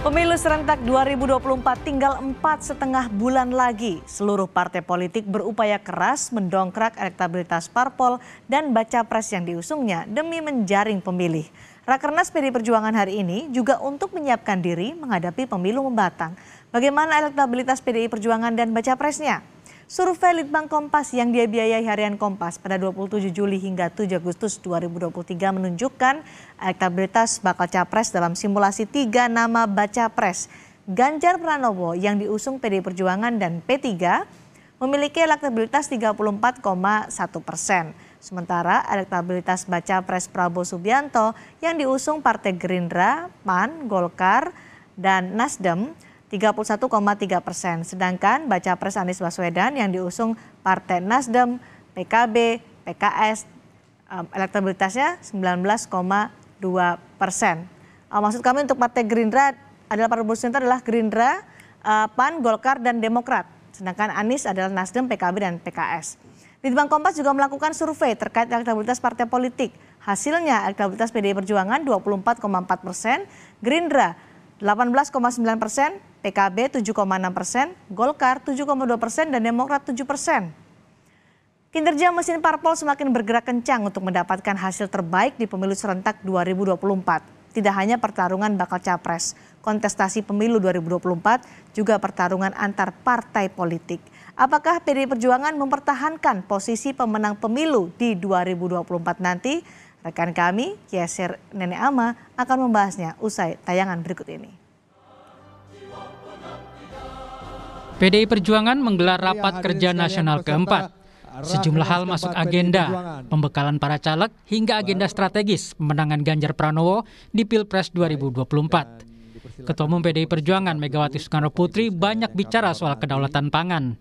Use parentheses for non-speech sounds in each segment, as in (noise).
Pemilu serentak 2024 tinggal empat setengah bulan lagi. Seluruh partai politik berupaya keras mendongkrak elektabilitas parpol dan baca pres yang diusungnya demi menjaring pemilih. Rakernas PD Perjuangan hari ini juga untuk menyiapkan diri menghadapi pemilu membatang. Bagaimana elektabilitas PDI Perjuangan dan baca presnya? Survei Litbang Kompas yang dia biayai harian Kompas pada 27 Juli hingga 7 Agustus 2023 menunjukkan elektabilitas bakal capres dalam simulasi tiga nama baca pres. Ganjar Pranowo yang diusung PD Perjuangan dan P3 memiliki elektabilitas 34,1 persen. Sementara elektabilitas baca pres Prabowo Subianto yang diusung Partai Gerindra, PAN, Golkar, dan Nasdem 31,3 persen. Sedangkan baca pres Anies Baswedan yang diusung Partai Nasdem, PKB, PKS, elektabilitasnya 19,2 persen. Eh, maksud kami untuk Partai Gerindra adalah Partai Bursa adalah Gerindra, eh, PAN, Golkar, dan Demokrat. Sedangkan Anies adalah Nasdem, PKB, dan PKS. Litbang Kompas juga melakukan survei terkait elektabilitas partai politik. Hasilnya elektabilitas PDI Perjuangan 24,4 persen, Gerindra 18,9 persen, PKB 7,6 persen, Golkar 7,2 persen, dan Demokrat 7 persen. Kinerja mesin parpol semakin bergerak kencang untuk mendapatkan hasil terbaik di pemilu serentak 2024. Tidak hanya pertarungan bakal capres, kontestasi pemilu 2024 juga pertarungan antar partai politik. Apakah PD Perjuangan mempertahankan posisi pemenang pemilu di 2024 nanti? Rekan kami, Yesir Nenek Ama, akan membahasnya usai tayangan berikut ini. PDI Perjuangan menggelar iya, rapat kerja nasional keempat. Sejumlah hal masuk agenda, pembekalan para caleg hingga agenda strategis pemenangan Ganjar Pranowo di Pilpres 2024. Ketua Umum PDI Perjuangan Megawati Soekarno Putri banyak bicara soal kedaulatan pangan.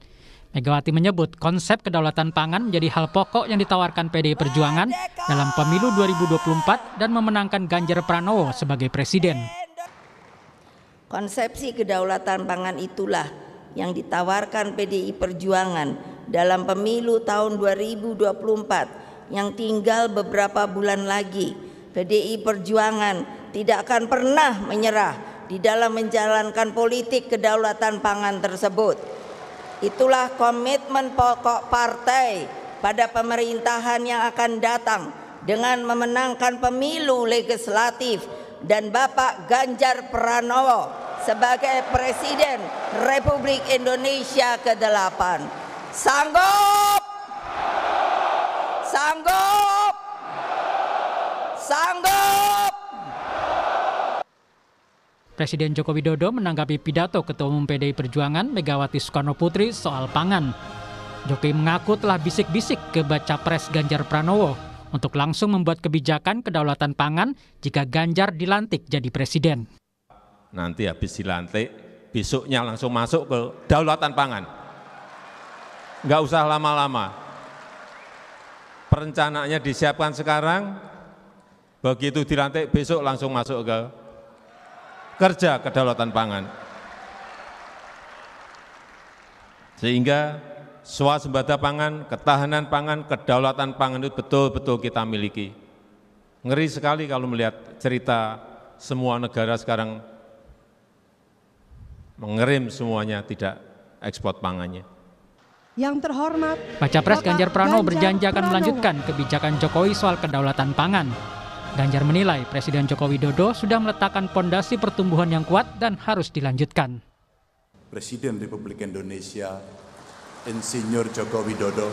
Megawati menyebut konsep kedaulatan pangan menjadi hal pokok yang ditawarkan PDI Perjuangan dalam pemilu 2024 dan memenangkan Ganjar Pranowo sebagai presiden. Konsepsi kedaulatan pangan itulah yang ditawarkan PDI Perjuangan dalam pemilu tahun 2024 yang tinggal beberapa bulan lagi. PDI Perjuangan tidak akan pernah menyerah di dalam menjalankan politik kedaulatan pangan tersebut. Itulah komitmen pokok partai pada pemerintahan yang akan datang dengan memenangkan pemilu legislatif dan Bapak Ganjar Pranowo sebagai Presiden Republik Indonesia ke-8. Sanggup? Sanggup? Sanggup? Presiden Joko Widodo menanggapi pidato Ketua Umum PDI Perjuangan Megawati Soekarno Putri soal pangan. Jokowi mengaku telah bisik-bisik ke baca pres Ganjar Pranowo untuk langsung membuat kebijakan kedaulatan pangan jika Ganjar dilantik jadi presiden. Nanti habis dilantik, besoknya langsung masuk ke kedaulatan pangan. Enggak usah lama-lama. Perencanaannya disiapkan sekarang, begitu dilantik besok langsung masuk ke kerja kedaulatan pangan. Sehingga swasembada pangan, ketahanan pangan, kedaulatan pangan itu betul-betul kita miliki. Ngeri sekali kalau melihat cerita semua negara sekarang mengerim semuanya tidak ekspor pangannya. Yang terhormat, Baca Pres Ganjar Pranowo berjanji akan melanjutkan kebijakan Jokowi soal kedaulatan pangan. Ganjar menilai Presiden Joko Widodo sudah meletakkan pondasi pertumbuhan yang kuat dan harus dilanjutkan. Presiden Republik Indonesia Insinyur Joko Widodo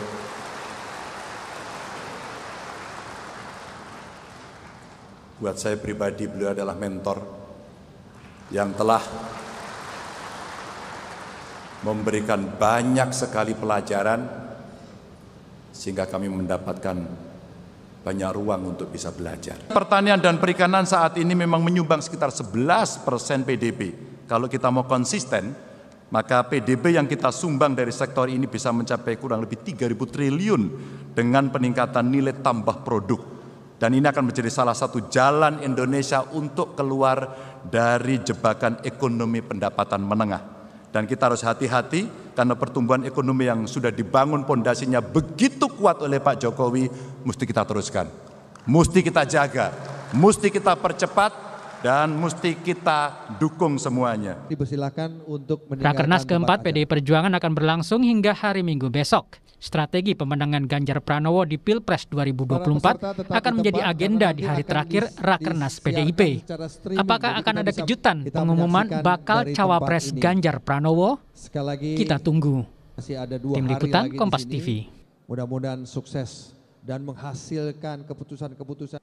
buat saya pribadi beliau adalah mentor yang telah memberikan banyak sekali pelajaran sehingga kami mendapatkan banyak ruang untuk bisa belajar. Pertanian dan perikanan saat ini memang menyumbang sekitar 11 persen PDB. Kalau kita mau konsisten, maka PDB yang kita sumbang dari sektor ini bisa mencapai kurang lebih 3.000 triliun dengan peningkatan nilai tambah produk. Dan ini akan menjadi salah satu jalan Indonesia untuk keluar dari jebakan ekonomi pendapatan menengah. Dan kita harus hati-hati karena pertumbuhan ekonomi yang sudah dibangun pondasinya begitu kuat oleh Pak Jokowi, mesti kita teruskan. Mesti kita jaga, mesti kita percepat dan mesti kita dukung semuanya. Dipersilakan untuk Rakernas keempat PDI Perjuangan akan berlangsung hingga hari Minggu besok. Strategi pemenangan Ganjar Pranowo di Pilpres 2024 akan menjadi agenda di hari terakhir Rakernas PDIP. Apakah akan ada kejutan pengumuman bakal cawapres Ganjar Pranowo? Kita tunggu. Tim Liputan Kompas TV. Mudah-mudahan sukses dan menghasilkan keputusan-keputusan.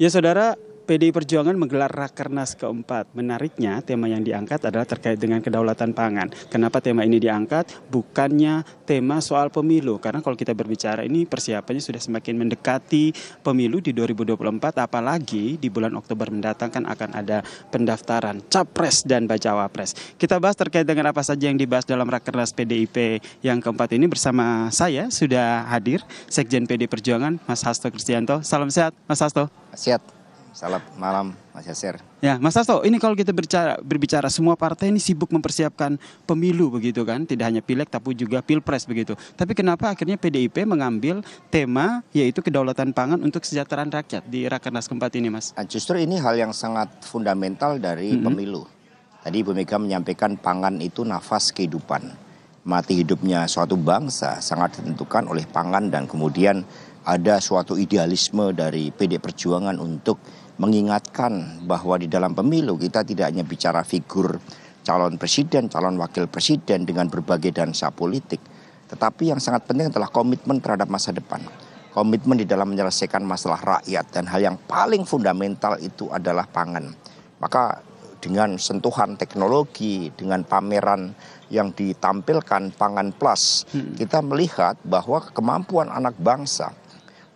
Ya saudara, PDI Perjuangan menggelar Rakernas keempat. Menariknya, tema yang diangkat adalah terkait dengan kedaulatan pangan. Kenapa tema ini diangkat? Bukannya tema soal pemilu. Karena kalau kita berbicara ini persiapannya sudah semakin mendekati pemilu di 2024. Apalagi di bulan Oktober mendatang kan akan ada pendaftaran Capres dan pres. Kita bahas terkait dengan apa saja yang dibahas dalam Rakernas PDIP yang keempat ini bersama saya sudah hadir Sekjen PD Perjuangan Mas Hasto Kristianto. Salam sehat Mas Hasto. Sehat. Salam malam Mas Yasir. Ya, Mas Sasto, ini kalau kita berbicara, berbicara semua partai ini sibuk mempersiapkan pemilu begitu kan, tidak hanya pileg tapi juga pilpres begitu. Tapi kenapa akhirnya PDIP mengambil tema yaitu kedaulatan pangan untuk kesejahteraan rakyat di Rakernas keempat ini, Mas? Ah, justru ini hal yang sangat fundamental dari -hmm. pemilu. Tadi Ibu Mega menyampaikan pangan itu nafas kehidupan mati hidupnya suatu bangsa sangat ditentukan oleh pangan dan kemudian ada suatu idealisme dari PD Perjuangan untuk mengingatkan bahwa di dalam pemilu kita tidak hanya bicara figur calon presiden, calon wakil presiden dengan berbagai dansa politik. Tetapi yang sangat penting adalah komitmen terhadap masa depan. Komitmen di dalam menyelesaikan masalah rakyat dan hal yang paling fundamental itu adalah pangan. Maka dengan sentuhan teknologi, dengan pameran yang ditampilkan pangan plus, hmm. kita melihat bahwa kemampuan anak bangsa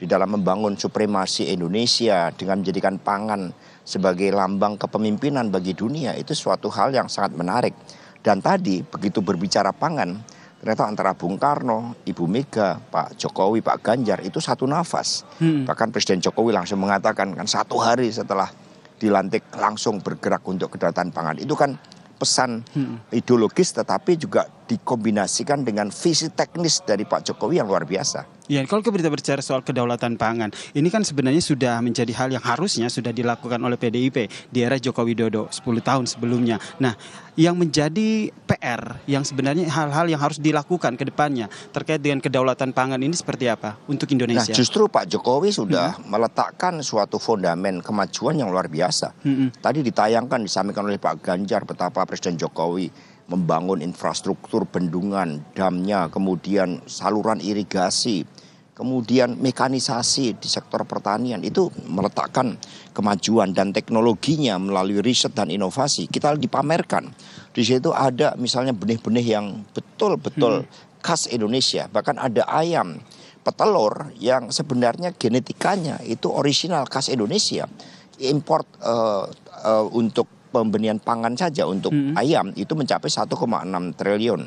di dalam membangun supremasi Indonesia dengan menjadikan pangan sebagai lambang kepemimpinan bagi dunia itu suatu hal yang sangat menarik. Dan tadi begitu berbicara pangan, ternyata antara Bung Karno, Ibu Mega, Pak Jokowi, Pak Ganjar itu satu nafas. Hmm. Bahkan Presiden Jokowi langsung mengatakan kan satu hari setelah dilantik langsung bergerak untuk kedatangan pangan. Itu kan pesan hmm. ideologis tetapi juga dikombinasikan dengan visi teknis dari Pak Jokowi yang luar biasa. Ya, kalau kita berbicara soal kedaulatan pangan, ini kan sebenarnya sudah menjadi hal yang harusnya sudah dilakukan oleh PDIP di era Joko Widodo 10 tahun sebelumnya. Nah, yang menjadi PR yang sebenarnya hal-hal yang harus dilakukan ke depannya terkait dengan kedaulatan pangan ini seperti apa untuk nah, Indonesia? Nah, justru Pak Jokowi sudah hmm. meletakkan suatu fondamen kemajuan yang luar biasa. Hmm. Tadi ditayangkan disampaikan oleh Pak Ganjar betapa Presiden Jokowi membangun infrastruktur bendungan, damnya, kemudian saluran irigasi, kemudian mekanisasi di sektor pertanian itu meletakkan kemajuan dan teknologinya melalui riset dan inovasi kita dipamerkan. Di situ ada misalnya benih-benih yang betul-betul hmm. khas Indonesia, bahkan ada ayam petelur yang sebenarnya genetikanya itu original khas Indonesia import uh, uh, untuk pembenian pangan saja untuk hmm. ayam itu mencapai 1,6 triliun.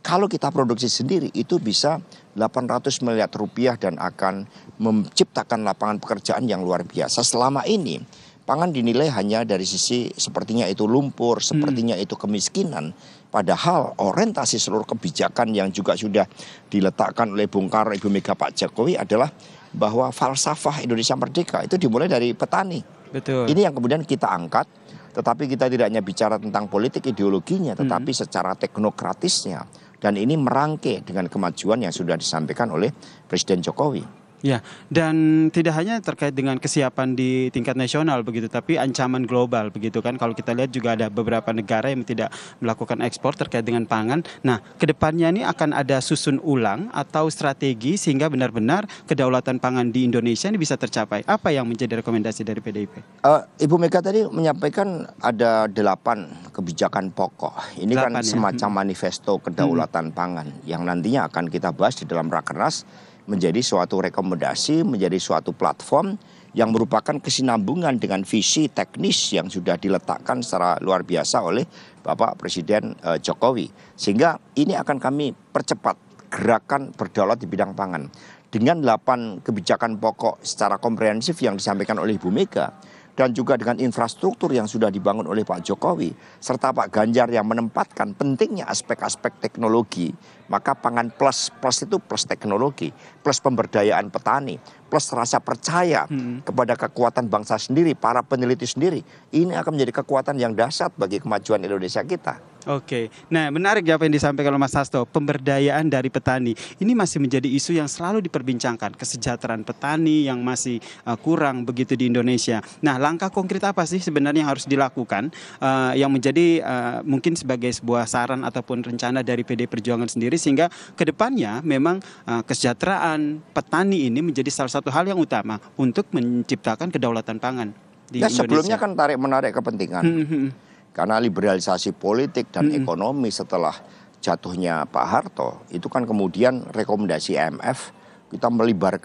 Kalau kita produksi sendiri itu bisa 800 miliar rupiah dan akan menciptakan lapangan pekerjaan yang luar biasa. Selama ini pangan dinilai hanya dari sisi sepertinya itu lumpur, mm. sepertinya hmm. itu kemiskinan. Padahal orientasi seluruh kebijakan yang juga sudah diletakkan oleh Bung Karno, Ibu Mega, Pak Jokowi adalah bahwa falsafah Indonesia Merdeka itu dimulai dari petani. Betul. Ini yang kemudian kita angkat tetapi kita tidak hanya bicara tentang politik ideologinya, hmm. tetapi hmm. secara teknokratisnya. Dan ini merangkai dengan kemajuan yang sudah disampaikan oleh Presiden Jokowi. Ya, dan tidak hanya terkait dengan kesiapan di tingkat nasional begitu, tapi ancaman global begitu kan. Kalau kita lihat juga ada beberapa negara yang tidak melakukan ekspor terkait dengan pangan. Nah, kedepannya ini akan ada susun ulang atau strategi sehingga benar-benar kedaulatan pangan di Indonesia ini bisa tercapai. Apa yang menjadi rekomendasi dari PDIP? Uh, eh, Ibu Mega tadi menyampaikan ada delapan kebijakan pokok. Ini kan delapan, kan ya? semacam hmm. manifesto kedaulatan hmm. pangan yang nantinya akan kita bahas di dalam rakernas menjadi suatu rekomendasi, menjadi suatu platform yang merupakan kesinambungan dengan visi teknis yang sudah diletakkan secara luar biasa oleh Bapak Presiden eh, Jokowi. Sehingga ini akan kami percepat gerakan berdaulat di bidang pangan dengan 8 kebijakan pokok secara komprehensif yang disampaikan oleh Ibu Mega dan juga dengan infrastruktur yang sudah dibangun oleh Pak Jokowi serta Pak Ganjar yang menempatkan pentingnya aspek-aspek teknologi, maka pangan plus plus itu plus teknologi, plus pemberdayaan petani, plus rasa percaya hmm. kepada kekuatan bangsa sendiri, para peneliti sendiri, ini akan menjadi kekuatan yang dahsyat bagi kemajuan Indonesia kita. Oke, nah menarik ya apa yang disampaikan oleh Mas Hasto, pemberdayaan dari petani. Ini masih menjadi isu yang selalu diperbincangkan, kesejahteraan petani yang masih uh, kurang begitu di Indonesia. Nah langkah konkret apa sih sebenarnya yang harus dilakukan uh, yang menjadi uh, mungkin sebagai sebuah saran ataupun rencana dari PD Perjuangan sendiri sehingga kedepannya memang uh, kesejahteraan petani ini menjadi salah satu satu hal yang utama untuk menciptakan kedaulatan pangan di ya, Indonesia. Sebelumnya kan tarik menarik kepentingan. Hmm, hmm. hmm. Karena liberalisasi politik dan hmm, hmm. ekonomi setelah jatuhnya Pak Harto itu kan kemudian rekomendasi IMF kita melibar,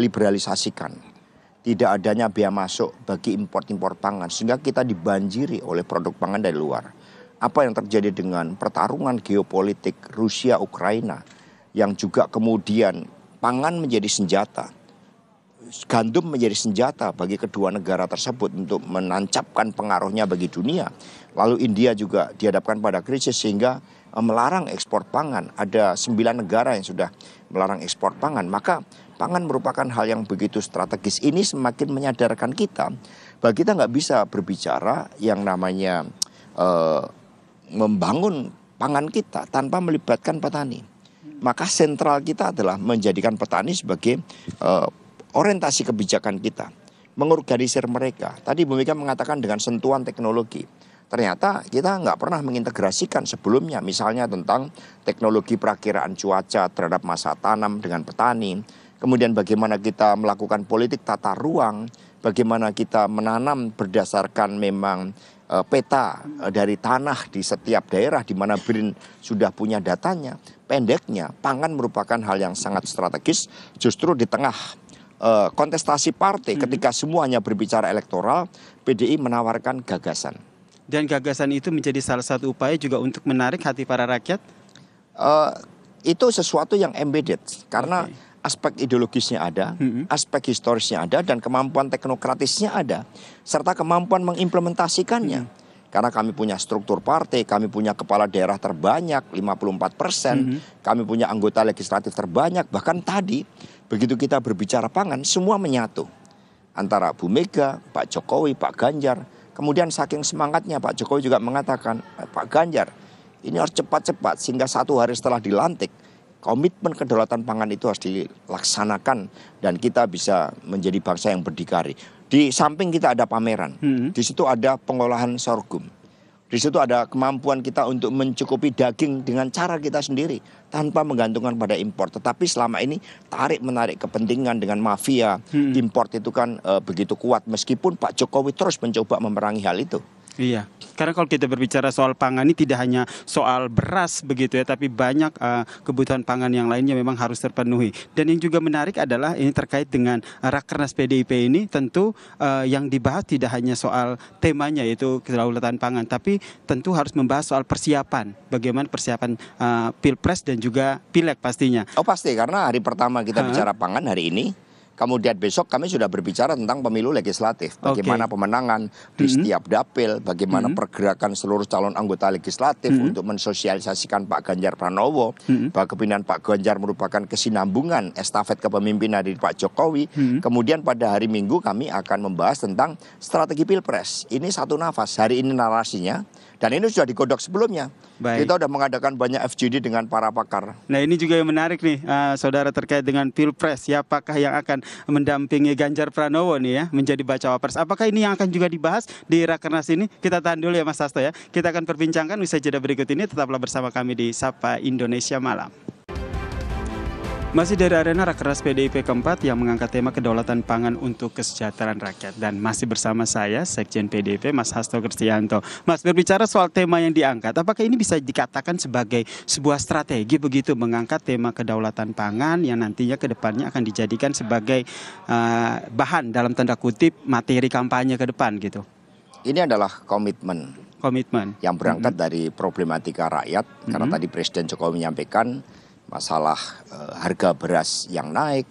liberalisasikan tidak adanya biaya masuk bagi impor-impor pangan sehingga kita dibanjiri oleh produk pangan dari luar. Apa yang terjadi dengan pertarungan geopolitik Rusia Ukraina yang juga kemudian pangan menjadi senjata gandum menjadi senjata bagi kedua negara tersebut untuk menancapkan pengaruhnya bagi dunia. Lalu India juga dihadapkan pada krisis sehingga eh, melarang ekspor pangan. Ada sembilan negara yang sudah melarang ekspor pangan. Maka pangan merupakan hal yang begitu strategis. Ini semakin menyadarkan kita bahwa kita nggak bisa berbicara yang namanya eh, membangun pangan kita tanpa melibatkan petani. Maka sentral kita adalah menjadikan petani sebagai uh, orientasi kebijakan kita, mengorganisir mereka. Tadi Bu Mega mengatakan dengan sentuhan teknologi. Ternyata kita nggak pernah mengintegrasikan sebelumnya, misalnya tentang teknologi perakiraan cuaca terhadap masa tanam dengan petani, kemudian bagaimana kita melakukan politik tata ruang, bagaimana kita menanam berdasarkan memang eh, peta eh, dari tanah di setiap daerah di mana BRIN sudah punya datanya. Pendeknya, pangan merupakan hal yang sangat strategis justru di tengah Eh, kontestasi partai hmm. ketika semuanya berbicara elektoral, PDI menawarkan gagasan. Dan gagasan itu menjadi salah satu upaya juga untuk menarik hati para rakyat. Uh, itu sesuatu yang embedded karena okay. aspek ideologisnya ada, hmm aspek historisnya ada, dan kemampuan teknokratisnya ada, serta kemampuan mengimplementasikannya. hmm Karena kami punya struktur partai, kami punya kepala daerah terbanyak 54 persen, mm-hmm. kami punya anggota legislatif terbanyak, bahkan tadi Begitu kita berbicara pangan, semua menyatu. Antara Bu Mega, Pak Jokowi, Pak Ganjar. Kemudian saking semangatnya Pak Jokowi juga mengatakan, eh, Pak Ganjar ini harus cepat-cepat sehingga satu hari setelah dilantik komitmen kedaulatan pangan itu harus dilaksanakan dan kita bisa menjadi bangsa yang berdikari. Di samping kita ada pameran, hmm. di situ ada pengolahan sorghum. Di situ ada kemampuan kita untuk mencukupi daging dengan cara kita sendiri tanpa menggantungkan pada impor. Tetapi selama ini tarik menarik kepentingan dengan mafia hmm. impor itu kan e, begitu kuat meskipun Pak Jokowi terus mencoba memerangi hal itu. Iya. Karena kalau kita berbicara soal pangan ini tidak hanya soal beras begitu ya, tapi banyak uh, kebutuhan pangan yang lainnya memang harus terpenuhi. Dan yang juga menarik adalah ini terkait dengan Rakernas PDIP ini tentu uh, yang dibahas tidak hanya soal temanya yaitu kedaulatan pangan, tapi tentu harus membahas soal persiapan, bagaimana persiapan uh, Pilpres dan juga Pileg pastinya. Oh pasti karena hari pertama kita uh, bicara pangan hari ini Kemudian besok kami sudah berbicara tentang pemilu legislatif, bagaimana okay. pemenangan di hmm. setiap dapil, bagaimana hmm. pergerakan seluruh calon anggota legislatif hmm. untuk mensosialisasikan Pak Ganjar Pranowo, hmm. bahwa kepemimpinan Pak Ganjar merupakan kesinambungan estafet kepemimpinan dari Pak Jokowi. Hmm. Kemudian pada hari Minggu kami akan membahas tentang strategi pilpres. Ini satu nafas. Hari ini narasinya dan ini sudah digodok sebelumnya. Baik. Kita sudah mengadakan banyak FGD dengan para pakar. Nah ini juga yang menarik nih, uh, saudara terkait dengan pilpres. Siapakah Apakah yang akan mendampingi Ganjar Pranowo nih ya menjadi baca wapres? Apakah ini yang akan juga dibahas di rakernas ini? Kita tahan dulu ya Mas Sasto ya. Kita akan perbincangkan usai jeda berikut ini. Tetaplah bersama kami di Sapa Indonesia Malam. Masih dari arena Rakernas PDIP keempat yang mengangkat tema kedaulatan pangan untuk kesejahteraan rakyat. Dan masih bersama saya, Sekjen PDIP Mas Hasto Kristianto. Mas, berbicara soal tema yang diangkat, apakah ini bisa dikatakan sebagai sebuah strategi begitu mengangkat tema kedaulatan pangan yang nantinya ke depannya akan dijadikan sebagai uh, bahan dalam tanda kutip materi kampanye ke depan gitu? Ini adalah komitmen. Komitmen. Yang berangkat mm -hmm. dari problematika rakyat, mm -hmm. karena tadi Presiden Jokowi menyampaikan masalah eh, harga beras yang naik,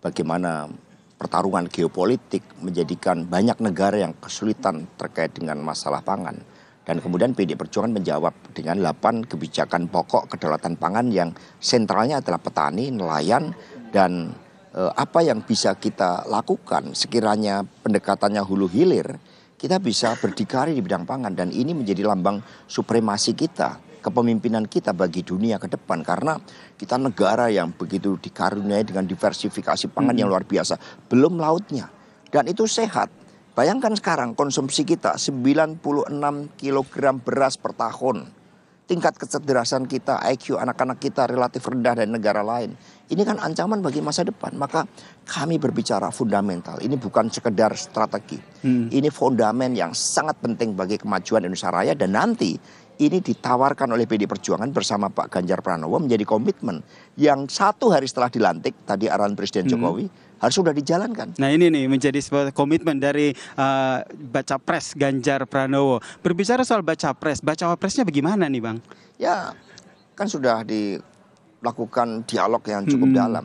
bagaimana pertarungan geopolitik menjadikan banyak negara yang kesulitan terkait dengan masalah pangan. Dan kemudian PD Perjuangan menjawab dengan 8 kebijakan pokok kedaulatan pangan yang sentralnya adalah petani, nelayan, dan eh, apa yang bisa kita lakukan sekiranya pendekatannya hulu hilir, kita bisa berdikari di bidang pangan dan ini menjadi lambang supremasi kita kepemimpinan kita bagi dunia ke depan karena kita negara yang begitu dikaruniai dengan diversifikasi pangan hmm. yang luar biasa, belum lautnya. Dan itu sehat. Bayangkan sekarang konsumsi kita 96 kg beras per tahun. Tingkat kecerdasan kita, IQ anak-anak kita relatif rendah dari negara lain. Ini kan ancaman bagi masa depan. Maka kami berbicara fundamental. Ini bukan sekedar strategi. Hmm. Ini fondamen yang sangat penting bagi kemajuan Indonesia Raya dan nanti ini ditawarkan oleh PD Perjuangan bersama Pak Ganjar Pranowo menjadi komitmen yang satu hari setelah dilantik tadi arahan Presiden hmm. Jokowi harus sudah dijalankan. Nah ini nih menjadi sebuah komitmen dari uh, baca pres Ganjar Pranowo. Berbicara soal baca pres, baca presnya bagaimana nih bang? Ya kan sudah dilakukan dialog yang cukup hmm. dalam.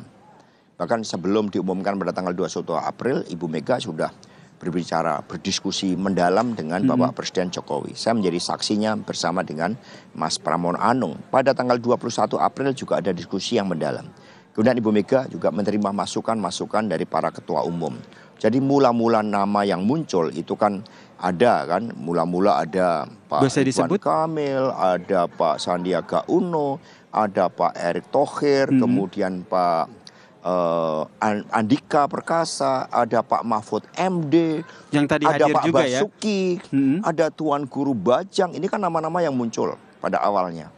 Bahkan sebelum diumumkan pada tanggal 21 April, Ibu Mega sudah berbicara, berdiskusi mendalam dengan hmm. Bapak Presiden Jokowi. Saya menjadi saksinya bersama dengan Mas Pramono Anung. Pada tanggal 21 April juga ada diskusi yang mendalam. Kemudian Ibu Mega juga menerima masukan-masukan dari para ketua umum. Jadi mula-mula nama yang muncul itu kan ada kan, mula-mula ada Pak Iwan Ridwan Kamil, ada Pak Sandiaga Uno, ada Pak Erick Thohir, hmm. kemudian Pak uh, Andika Perkasa, ada Pak Mahfud MD, yang tadi ada Pak juga ya? Basuki, ya? hmm. ada Tuan Guru Bajang. Ini kan nama-nama yang muncul pada awalnya.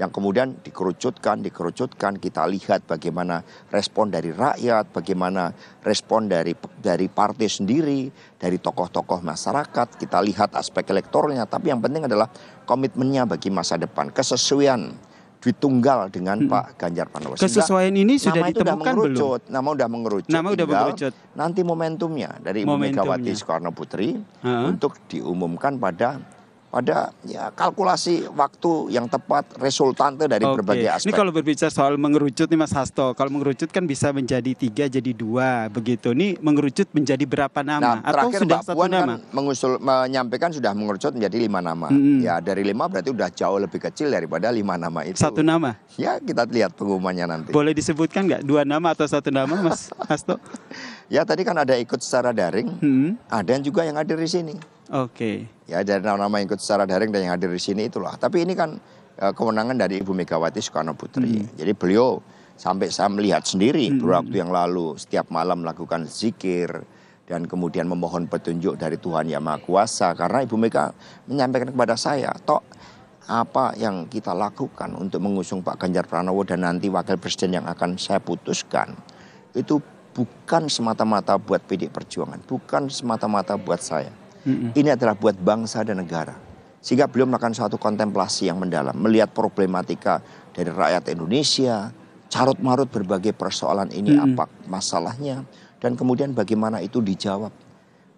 Yang kemudian dikerucutkan, dikerucutkan, kita lihat bagaimana respon dari rakyat, bagaimana respon dari dari partai sendiri, dari tokoh-tokoh masyarakat. Kita lihat aspek elektornya, tapi yang penting adalah komitmennya bagi masa depan, kesesuaian ditunggal dengan hmm. Pak Ganjar Pranowo. Kesesuaian ini sudah nama ditemukan itu belum? Nama sudah mengerucut. Nama sudah mengerucut. Nanti momentumnya dari Ibu Megawati Soekarno Putri uh -huh. untuk diumumkan pada pada ya kalkulasi waktu yang tepat resultante dari okay. berbagai aspek. Ini kalau berbicara soal mengerucut nih Mas Hasto, kalau mengerucut kan bisa menjadi tiga jadi dua begitu. Ini mengerucut menjadi berapa nama? Nah, Atau sudah Mbak satu nama? kan mengusul menyampaikan sudah mengerucut menjadi lima nama. -hmm. Ya dari lima berarti sudah jauh lebih kecil daripada lima nama itu. Satu nama? Ya kita lihat pengumumannya nanti. Boleh disebutkan nggak dua nama atau satu nama Mas (laughs) Hasto? ya tadi kan ada ikut secara daring, mm-hmm. ada -hmm. ada juga yang hadir di sini. Oke. Okay. Ya dari nama-nama yang ikut secara daring dan yang hadir di sini itulah. Tapi ini kan uh, kewenangan dari Ibu Megawati Soekarno Putri. Hmm. Jadi beliau sampai saya melihat sendiri hmm. waktu yang lalu setiap malam melakukan zikir dan kemudian memohon petunjuk dari Tuhan Yang Maha Kuasa karena Ibu Mega menyampaikan kepada saya, "Tok, apa yang kita lakukan untuk mengusung Pak Ganjar Pranowo dan nanti wakil presiden yang akan saya putuskan itu bukan semata-mata buat PD Perjuangan, bukan semata-mata buat saya, Mm-hmm. Ini adalah buat bangsa dan negara. Sehingga beliau melakukan suatu kontemplasi yang mendalam, melihat problematika dari rakyat Indonesia, carut marut berbagai persoalan ini mm-hmm. apa masalahnya, dan kemudian bagaimana itu dijawab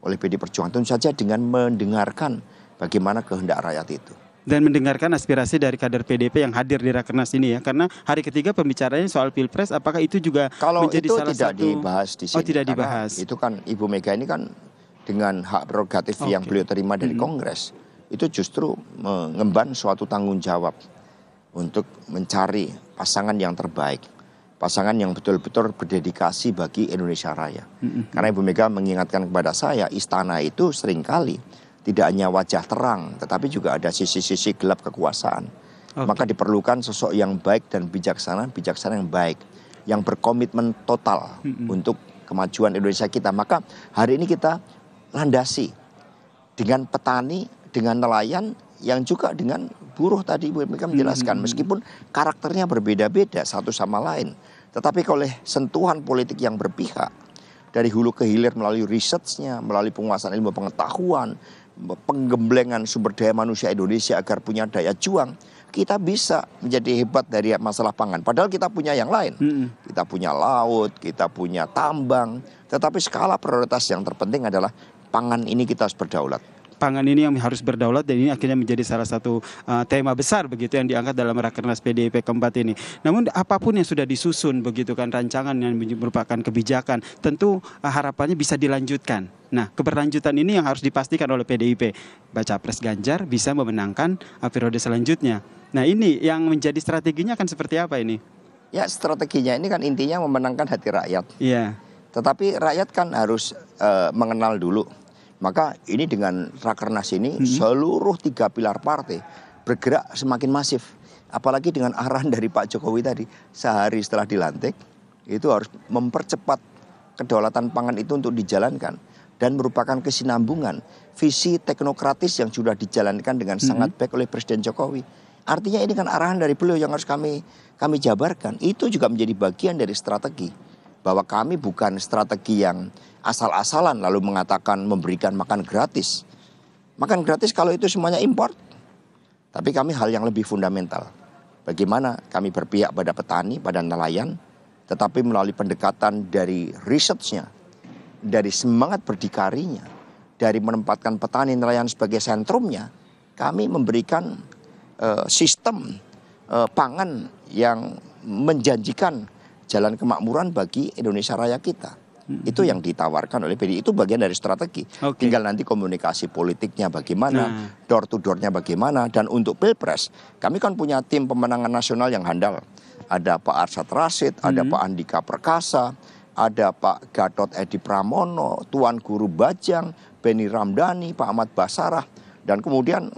oleh PD Perjuangan. Tentu saja dengan mendengarkan bagaimana kehendak rakyat itu dan mendengarkan aspirasi dari kader PDP yang hadir di rakernas ini ya karena hari ketiga pembicaranya soal pilpres apakah itu juga kalau menjadi itu salah tidak satu... dibahas di oh, sini oh tidak dibahas itu kan Ibu Mega ini kan dengan hak prerogatif okay. yang beliau terima dari mm -hmm. Kongres itu justru mengemban suatu tanggung jawab untuk mencari pasangan yang terbaik, pasangan yang betul-betul berdedikasi bagi Indonesia Raya. Mm -hmm. Karena Ibu Mega mengingatkan kepada saya, istana itu seringkali tidak hanya wajah terang, tetapi juga ada sisi-sisi gelap kekuasaan. Okay. Maka diperlukan sosok yang baik dan bijaksana, bijaksana yang baik, yang berkomitmen total mm -hmm. untuk kemajuan Indonesia kita. Maka hari ini kita landasi dengan petani, dengan nelayan yang juga dengan buruh tadi Bu Mika menjelaskan hmm. meskipun karakternya berbeda-beda satu sama lain tetapi oleh sentuhan politik yang berpihak dari hulu ke hilir melalui risetnya, melalui penguasaan ilmu pengetahuan, penggemblengan sumber daya manusia Indonesia agar punya daya juang, kita bisa menjadi hebat dari masalah pangan. Padahal kita punya yang lain. Hmm. Kita punya laut, kita punya tambang, tetapi skala prioritas yang terpenting adalah pangan ini kita harus berdaulat pangan ini yang harus berdaulat dan ini akhirnya menjadi salah satu uh, tema besar begitu yang diangkat dalam rakernas PDIP keempat ini. Namun apapun yang sudah disusun begitu kan rancangan yang merupakan kebijakan tentu uh, harapannya bisa dilanjutkan. Nah, keberlanjutan ini yang harus dipastikan oleh PDIP. Baca Pres Ganjar bisa memenangkan uh, periode selanjutnya. Nah, ini yang menjadi strateginya akan seperti apa ini? Ya, strateginya ini kan intinya memenangkan hati rakyat. Iya. Yeah. Tetapi rakyat kan harus uh, mengenal dulu maka ini dengan rakernas ini hmm. seluruh tiga pilar partai bergerak semakin masif. Apalagi dengan arahan dari Pak Jokowi tadi sehari setelah dilantik itu harus mempercepat kedaulatan pangan itu untuk dijalankan dan merupakan kesinambungan visi teknokratis yang sudah dijalankan dengan hmm. sangat baik oleh Presiden Jokowi. Artinya ini kan arahan dari beliau yang harus kami kami jabarkan. Itu juga menjadi bagian dari strategi bahwa kami bukan strategi yang asal-asalan lalu mengatakan memberikan makan gratis. Makan gratis kalau itu semuanya impor. Tapi kami hal yang lebih fundamental. Bagaimana kami berpihak pada petani, pada nelayan, tetapi melalui pendekatan dari risetnya, dari semangat berdikarinya, dari menempatkan petani nelayan sebagai sentrumnya, kami memberikan uh, sistem uh, pangan yang menjanjikan jalan kemakmuran bagi Indonesia Raya kita. hmm. Itu yang ditawarkan oleh PDI itu bagian dari strategi. Okay. Tinggal nanti komunikasi politiknya bagaimana, nah. door to doornya bagaimana, dan untuk pilpres kami kan punya tim pemenangan nasional yang handal. Ada Pak Arsat Rasid, hmm. ada Pak Andika Perkasa, ada Pak Gatot Edi Pramono, Tuan Guru Bajang, Beni Ramdhani, Pak Ahmad Basarah, dan kemudian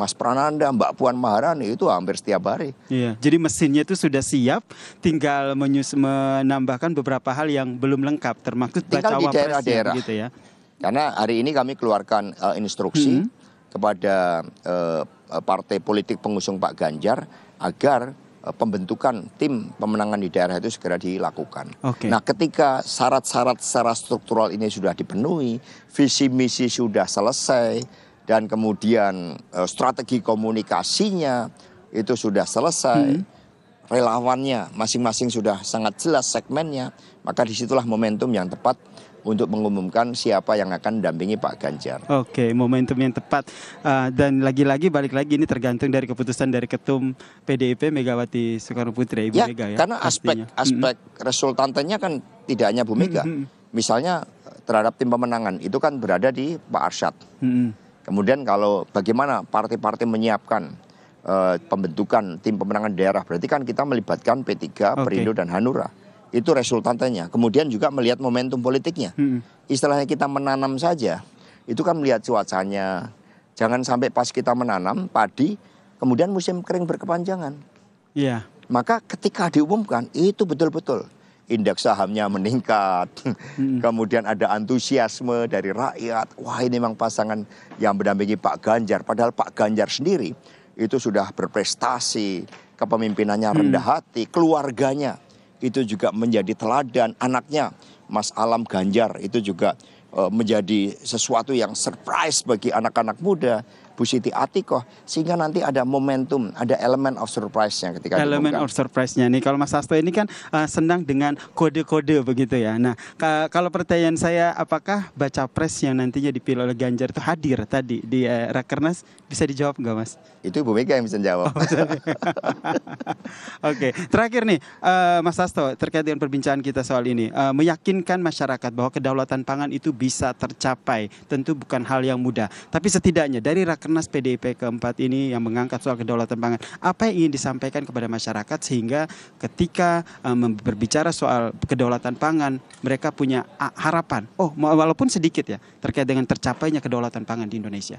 Mas Prananda, Mbak Puan Maharani itu hampir setiap hari. Iya. Jadi mesinnya itu sudah siap, tinggal menyus menambahkan beberapa hal yang belum lengkap, termasuk tinggal baca di daerah-daerah gitu ya. Karena hari ini kami keluarkan uh, instruksi hmm. kepada uh, partai politik pengusung Pak Ganjar agar uh, pembentukan tim pemenangan di daerah itu segera dilakukan. Okay. Nah, ketika syarat-syarat secara struktural ini sudah dipenuhi, visi misi sudah selesai, dan kemudian eh, strategi komunikasinya itu sudah selesai. Hmm. Relawannya masing-masing sudah sangat jelas segmennya, maka disitulah momentum yang tepat untuk mengumumkan siapa yang akan dampingi Pak Ganjar. Oke, momentum yang tepat uh, dan lagi-lagi balik lagi ini tergantung dari keputusan dari ketum PDIP Megawati Soekarno Putri Ibu ya, Mega ya. Karena aspek hmm. aspek mm -hmm. resultantenya kan tidak hanya Bu Mega. Hmm, hmm, -hmm. Misalnya terhadap tim pemenangan itu kan berada di Pak Arsyad. -hmm. Kemudian kalau bagaimana partai-partai menyiapkan uh, pembentukan tim pemenangan daerah, berarti kan kita melibatkan P3, okay. Perindo dan Hanura. Itu resultantenya. Kemudian juga melihat momentum politiknya. Hmm. Istilahnya kita menanam saja, itu kan melihat cuacanya. Jangan sampai pas kita menanam padi, kemudian musim kering berkepanjangan. Iya. Yeah. Maka ketika diumumkan itu betul-betul indeks sahamnya meningkat. Hmm. Kemudian ada antusiasme dari rakyat. Wah ini memang pasangan yang mendampingi Pak Ganjar. Padahal Pak Ganjar sendiri itu sudah berprestasi, kepemimpinannya mm. rendah hmm. hati, keluarganya itu juga menjadi teladan, anaknya Mas Alam Ganjar itu juga eh, menjadi sesuatu yang surprise bagi anak-anak muda. Bu Siti Atikoh sehingga nanti ada momentum, ada elemen of surprise-nya ketika elemen of surprise-nya nih kalau Mas Sasto ini kan uh, senang dengan kode-kode begitu ya. Nah, kalau pertanyaan saya apakah baca pres yang nantinya dipilih oleh Ganjar itu hadir tadi di uh, Rakernas bisa dijawab nggak Mas? Itu Bu Mega yang bisa jawab. Oh, (laughs) Oke, okay. terakhir nih uh, Mas Sasto terkait dengan perbincangan kita soal ini uh, meyakinkan masyarakat bahwa kedaulatan pangan itu bisa tercapai tentu bukan hal yang mudah, tapi setidaknya dari Rakernas Rakernas PDIP keempat ini yang mengangkat soal kedaulatan pangan. Apa yang ingin disampaikan kepada masyarakat sehingga ketika um, berbicara soal kedaulatan pangan, mereka punya ah, harapan. Oh, walaupun sedikit ya terkait dengan tercapainya kedaulatan pangan di Indonesia.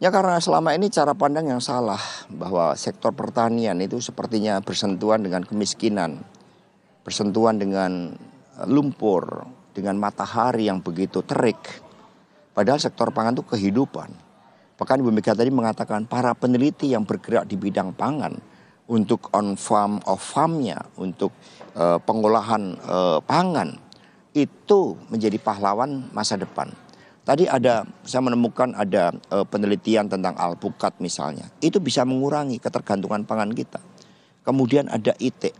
Ya karena selama ini cara pandang yang salah bahwa sektor pertanian itu sepertinya bersentuhan dengan kemiskinan, bersentuhan dengan eh, lumpur, dengan matahari yang begitu terik. Padahal sektor pangan itu kehidupan. Bahkan Ibu Mega tadi mengatakan para peneliti yang bergerak di bidang pangan untuk on farm of farmnya, untuk uh, pengolahan uh, pangan itu menjadi pahlawan masa depan. Tadi ada saya menemukan ada uh, penelitian tentang alpukat misalnya. Itu bisa mengurangi ketergantungan pangan kita. Kemudian ada itik,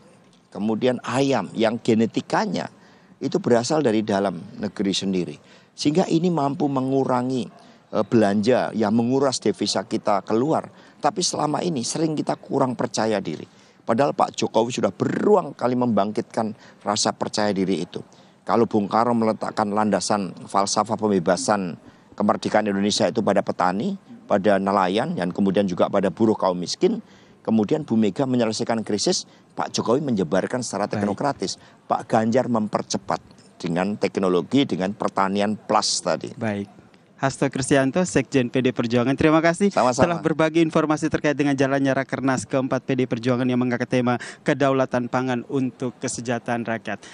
kemudian ayam yang genetikanya itu berasal dari dalam negeri sendiri. Sehingga ini mampu mengurangi Eh, belanja yang menguras devisa kita keluar. Tapi selama ini sering kita kurang percaya diri. Padahal Pak Jokowi sudah beruang kali membangkitkan rasa percaya diri itu. Kalau Bung Karno meletakkan landasan falsafah pembebasan kemerdekaan Indonesia itu pada petani, pada nelayan, dan kemudian juga pada buruh kaum miskin, Kemudian Bu Mega menyelesaikan krisis, Pak Jokowi menyebarkan secara teknokratis. Baik. Pak Ganjar mempercepat dengan teknologi, dengan pertanian plus tadi. Baik. Hasto Kristianto, Sekjen PD Perjuangan. Terima kasih Sama -sama. telah berbagi informasi terkait dengan jalannya Rakernas keempat PD Perjuangan yang mengangkat tema kedaulatan pangan untuk kesejahteraan rakyat.